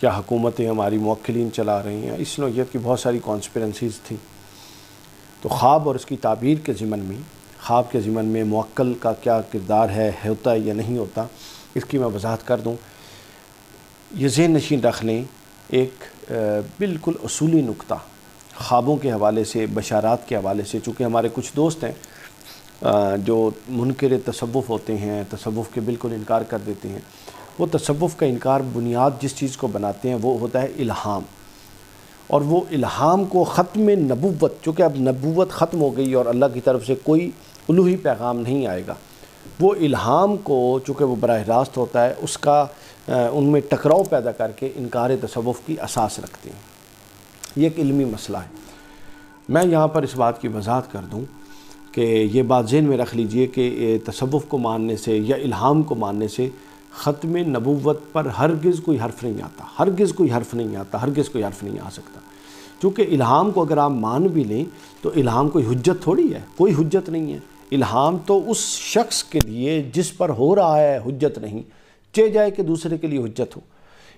क्या हुकूमतें हमारी मौकलिन चला रही हैं इस नोयत की बहुत सारी कॉन्स्परेंसीज थी तो ख्वाब और उसकी ताबीर के ज़िमन में ख्वाब के ज़िमन में मक्ल का क्या किरदार है होता है या नहीं होता इसकी मैं वजाहत कर दूँ ये जेन नशीन रख लें एक बिल्कुल असूली नुकता ख्वाबों के हवाले से बशारात के हवाले से चूँकि हमारे कुछ दोस्त हैं जो मुनकर तसवुफ़ होते हैं तसवुफ़ के बिल्कुल इनकार कर देते हैं वो तसवुफ़ का इनकार बुनियाद जिस चीज़ को बनाते हैं वो होता है इल्हाम और वो इल्हाम को ख़त्म नबूत चूँकि अब नबूत ख़त्म हो गई और अल्लाह की तरफ से कोई उलूही पैगाम नहीं आएगा वो इल्हाम को चूँकि वो बरह रास्त होता है उसका उनमें टकराव पैदा करके इनकार तसवुफ़ की असास रखते हैं ये एक इलमी मसला है मैं यहाँ पर इस बात की वजाहत कर दूँ कि ये बात जहन में रख लीजिए कि तसवुफ़ को मानने से या इल्हाम को मानने से ख़त में नबूवत पर हरगिज़ कोई हर्फ नहीं आता हरगिज़ कोई हर्फ नहीं आता हरगिज़ कोई हर्फ नहीं आ सकता चूँकि इल्हाम को अगर आप मान भी लें तो इल्हाम कोई हजत थोड़ी है कोई हजत नहीं है इल्हाम तो उस शख्स के लिए जिस पर हो रहा है हजत नहीं चे जाए कि दूसरे के लिए हजत हो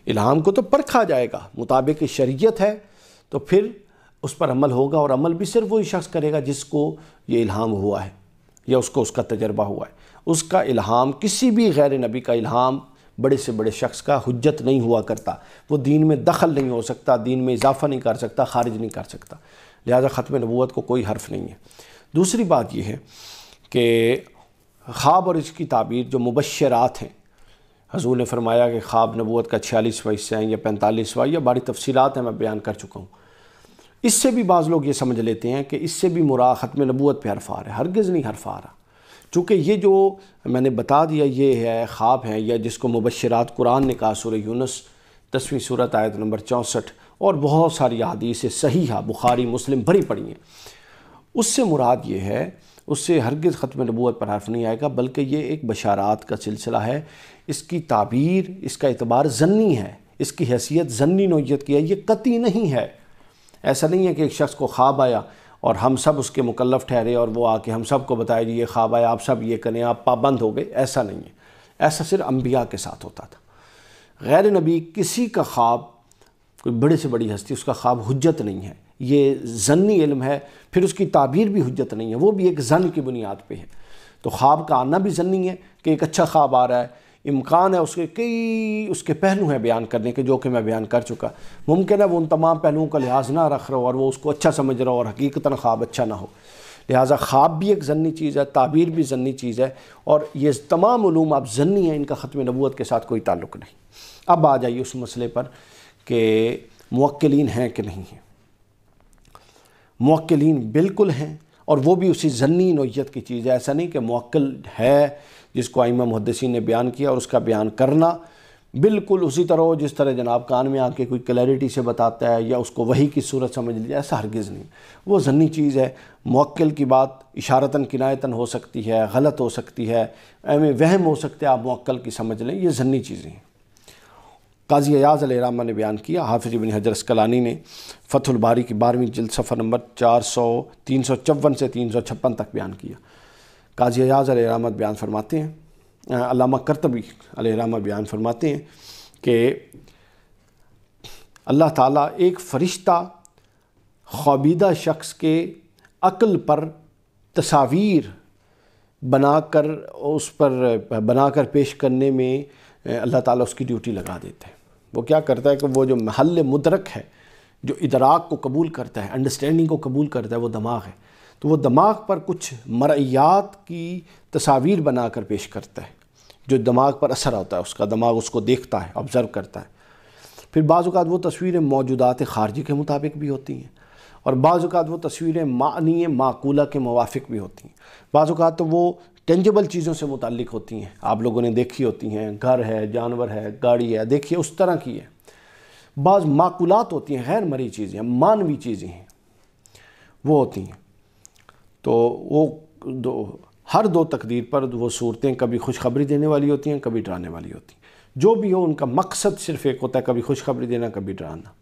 इल्हाम को तो परखा जाएगा मुताबिक शरीयत है तो फिर उस पर अमल होगा और अमल भी सिर्फ वही शख्स करेगा जिसको ये इल्हाम हुआ है या उसको उसका तजर्बा हुआ है उसका इल्हाम किसी भी गैर नबी का इल्हाम बड़े से बड़े शख्स का हजत नहीं हुआ करता वो दीन में दखल नहीं हो सकता दीन में इजाफ़ा नहीं कर सकता खारिज नहीं कर सकता लिहाजा ख़त्म नबूत को कोई हर्फ नहीं है दूसरी बात यह है कि ख्वाब और इसकी ताबीर जो मुबशरात हैं हजूर ने फरमाया कि ख्वाब नबूत का छियालीसवा हिस्सा है या पैंतालीसवा या बड़ी तफसीत हैं मैं बयान कर चुका हूँ इससे भी बाज़ लोग ये समझ लेते हैं कि इससे भी मुरा ख़त्म नबूत पर हरफ आ रहा है हरगज़ नहीं हरफ आ रहा चूँकि ये जो मैंने बता दिया ये है ख्वाब है या जिसको मुबशरात कुरान ने कहा सूर यूनस दसवीं सूरत आयत नंबर चौंसठ और बहुत सारी अदीसें सही है बुखारी मुस्लिम भरी पड़ी हैं उससे मुराद ये है उससे हरगिज़ ख़त्म नबूत पर हर्फ नहीं आएगा बल्कि ये एक बशारात का सिलसिला है इसकी ताबीर इसका एतबार जन्नी है इसकी हैसियत जन्नी नोयत की है ये कती नहीं है ऐसा नहीं है कि एक शख्स को ख्वाब आया और हम सब उसके मुकलफ ठहरे और वो आके हम सब को बताए जी ये ख्वाब आए आप सब ये करें आप पाबंद हो गए ऐसा नहीं है ऐसा सिर्फ अम्बिया के साथ होता था गैर नबी किसी का ख्वाब कोई बड़े से बड़ी हस्ती उसका ख्वाब हजत नहीं है ये जन्नी इल्म है फिर उसकी ताबीर भी हजत नहीं है वो भी एक जन की बुनियाद पर है तो ख्वाब का आना भी जन्नी है कि एक अच्छा ख्वाब आ रहा है इम्कान है उसके कई उसके पहलू हैं बयान करने के जो कि मैं बयान कर चुका मुमकिन है वो उन तमाम पहलुओं का लिहाज ना रख रहा हो और वो उसको अच्छा समझ रहा हो और हकीकता ख्वाब अच्छा ना हो लिहाजा ख्वाब भी एक जन्नी चीज़ है ताबीर भी जन्नी चीज़ है और ये तमाम ूम आप जन्नी हैं इनका ख़त्म नबूत के साथ कोई ताल्लुक नहीं अब आ जाइए उस मसले पर कि मुक्लिन हैं कि नहीं हैं मुक्लिन बिल्कुल हैं और वो भी उसी जन्नी नोयत की चीज़ है ऐसा नहीं कि मक्ल है जिसको आइमा मुहदसिन ने बयान किया और उसका बयान करना बिल्कुल उसी तरह हो जिस तरह जनाब कान में आके कोई क्लैरिटी से बताता है या उसको वही की सूरत समझ लीजिए ऐसा हरगिज़ नहीं वो जन्नी चीज़ है मक्ल की बात इशारता किनायतन हो सकती है गलत हो सकती है एम वहम हो सकते हैं आप मक्ल की समझ लें ये जन्नी चीज़ें हैं काजी अयाज रामा ने बयान किया हाफिज बिन हजर स्कलानी ने फतुलबारी की बारहवीं जिल सफ़र नंबर चार सौ तीन सौ चौवन से तीन सौ छप्पन तक बयान किया काजी अयाज रामा बयान फरमाते हैं अलामा करतबी रामा बयान फरमाते हैं कि अल्लाह ताला एक फ़रिश्ता खौबीदा शख्स के अक्ल पर तस्वीर बनाकर उस पर बनाकर पेश करने में अल्लाह ताला उसकी ड्यूटी लगा देते हैं वो क्या करता है कि वो जो महल मुदरक है जो इदराक को कबूल करता है अंडरस्टैंडिंग को कबूल करता है वो दिमाग है तो वो दिमाग पर कुछ मरियात की तस्वीर बना कर पेश करता है जो दिमाग पर असर होता है उसका दिमाग उसको देखता है ऑब्ज़र्व करता है फिर बाज़ात वो तस्वीरें मौजूदात खारजी के मुताबिक भी होती हैं और बाज़ात वो तस्वीरें मानी माकूला के मुवाफिक भी होती हैं बाज़ात तो वो टेंजिबल चीज़ों से मुतक होती हैं आप लोगों ने देखी होती हैं घर है जानवर है गाड़ी है देखिए उस तरह की है बाज़ माकूलत होती हैं गैर मरी चीज़ें मानवी चीज़ें हैं वो होती हैं तो वो दो हर दो तकदीर पर वो सूरतें कभी खुशखबरी देने वाली होती हैं कभी डराने वाली होती हैं जो भी हो उनका मकसद सिर्फ एक होता है कभी खुशखबरी देना कभी डराना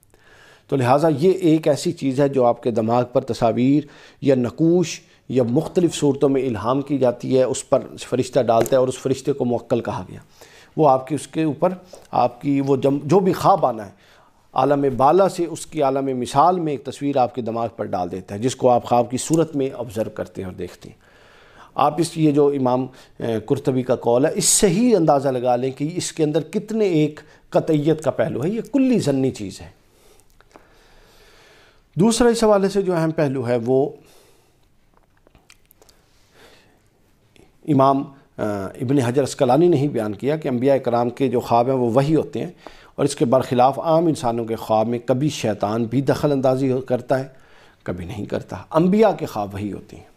तो लिहाजा ये एक ऐसी चीज़ है जो आपके दिमाग पर तस्वीर या नकूश या मुख्तलिफ़ सूरतों में इल्हाम की जाती है उस पर फरिश्ता डालता है और उस फरिश्ते को मक्ल कहा गया वो आपकी उसके ऊपर आपकी वो जम जो भी ख्वाब आना है आलम बाला से उसकी आलम मिसाल में एक तस्वीर आपके दिमाग पर डाल देता है जिसको आप ख्वाब की सूरत में ऑब्ज़र्व करते हैं और देखते हैं आप इस ये जो इमाम कुरतबी का कौल है इससे ही अंदाज़ा लगा लें कि इसके अंदर कितने एक कतयत का पहलू है ये कुल्ली जन्नी चीज़ है दूसरा इस हवाले से जो अहम पहलू है वो इमाम इबन हजर असकलानी ने ही बयान किया कि अम्बिया कराम के जो ख्वाब हैं वो वही होते हैं और इसके बरखिलाफ़ आम इंसानों के ख्वाब में कभी शैतान भी दखल अंदाजी करता है कभी नहीं करता अम्बिया के ख्वाब वही होते हैं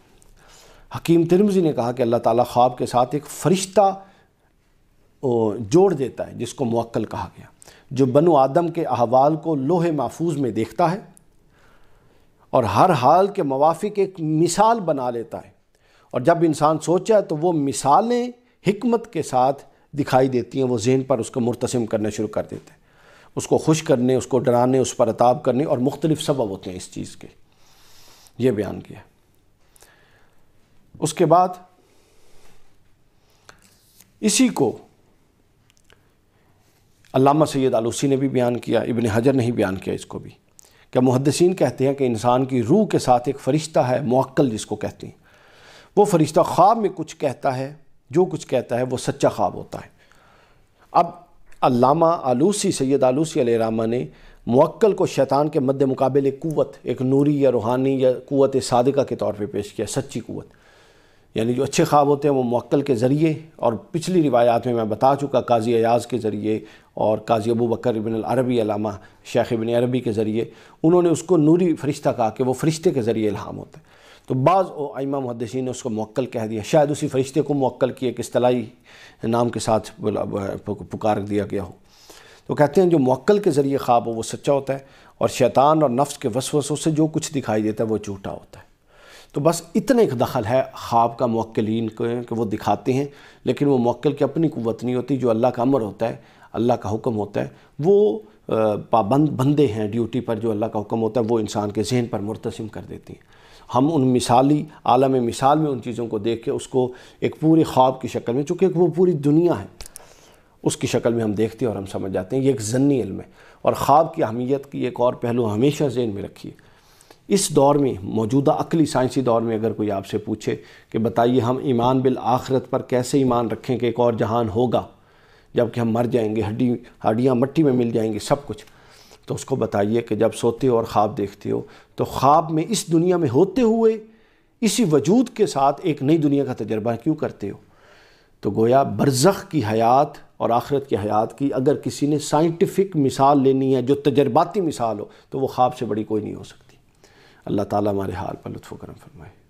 हकीम तिरमजी ने कहा कि अल्लाह ताला ख्वाब के साथ एक फ़रिश्ता जोड़ देता है जिसको मुक्ल कहा गया जो बनो आदम के अहवाल को लोहे महफूज में देखता है और हर हाल के मवाफिक एक मिसाल बना लेता है और जब इंसान सोचा है तो वो मिसालें हमत के साथ दिखाई देती हैं वो जहन पर उसको मुरतसम करना शुरू कर देते हैं उसको खुश करने उसको डराने उस पर अताब करने और मुख्तलिफ सबब होते हैं इस चीज़ के ये बयान किया उसके बाद इसी को अलामा सैद आलूसी ने भी बयान किया इबन हजर ने ही बयान किया इसको भी क्या मुहदसिन कहते हैं कि इंसान की रूह के साथ एक फ़रिश्ता है मक्ल जिसको कहते हैं वो फ़रिश्ता ख्वाब में कुछ कहता है जो कुछ कहता है वो सच्चा ख्वाब होता है अब अलामा आलूसी सैद आलूसी रामा ने मक्ल को शैतान के मद्द मुकाबले एक नूरी या रूहानी या क़वत सादिका के तौर पर पे पेश किया सच्ची क़वत यानी जो अच्छे ख्वाब होते हैं वो मक्ल के ज़रिए और पिछली रिवायात में मैं बता चुका काजी अयाज़ के ज़रिए और काजी अबू बकर इबन अरबी अलामा शेख इबन अरबी के ज़रिए उन्होंने उसको नूरी फरिश्ता कहा कि वो फरिश्ते के ज़रिए इल्हाम होता है तो बाज़ आइमा मुहदसिन ने उसको मक्ल कह दिया शायद उसी फरिश्ते को मक्ल की एक अतलाई नाम के साथ पुकार दिया गया हो तो कहते हैं जो मक्ल के ज़रिए ख्वाब हो वो सच्चा होता है और शैतान और नफ्स के वसवसों से जो कुछ दिखाई देता है वो झूठा होता है तो बस इतने एक दखल है ख्वाब का मक्लिन कि वो दिखाते हैं लेकिन वो मक्ल की अपनी कुत नहीं होती जो अल्लाह का अमर होता है अल्लाह का हुक्म होता है वो पाबंद बंदे हैं ड्यूटी पर जो अल्लाह का हुक्म होता है वो इंसान के जहन पर मुरतसम कर देती हैं हम उन मिसाली आलम मिसाल में उन चीज़ों को देख के उसको एक पूरे ख्वाब की शक्ल में चूँकि वो पूरी दुनिया है उसकी शक्ल में हम देखते हैं और हम समझ जाते हैं ये एक ज़न्नी इल्म है और ख्वाब की अहमियत की एक और पहलू हमेशा जहन में रखिए इस दौर में मौजूदा अकली साइंसी दौर में अगर कोई आपसे पूछे कि बताइए हम ईमान बिल आखरत पर कैसे ईमान रखें कि एक और जहान होगा जबकि हम मर जाएंगे हड्डी हड्डियाँ मट्टी में मिल जाएंगी सब कुछ तो उसको बताइए कि जब सोते हो और ख्वाब देखते हो तो ख्वाब में इस दुनिया में होते हुए इसी वजूद के साथ एक नई दुनिया का तजर्बा क्यों करते हो तो गोया बरज़ की हयात और आखरत की हयात की अगर किसी ने साइंटिफिक मिसाल लेनी है जो तजर्बाती मिसाल हो तो वो ख्वाब से बड़ी कोई नहीं हो सकती اللہ تعالیٰ ہمارے حال پر لطف و کرم فرمائے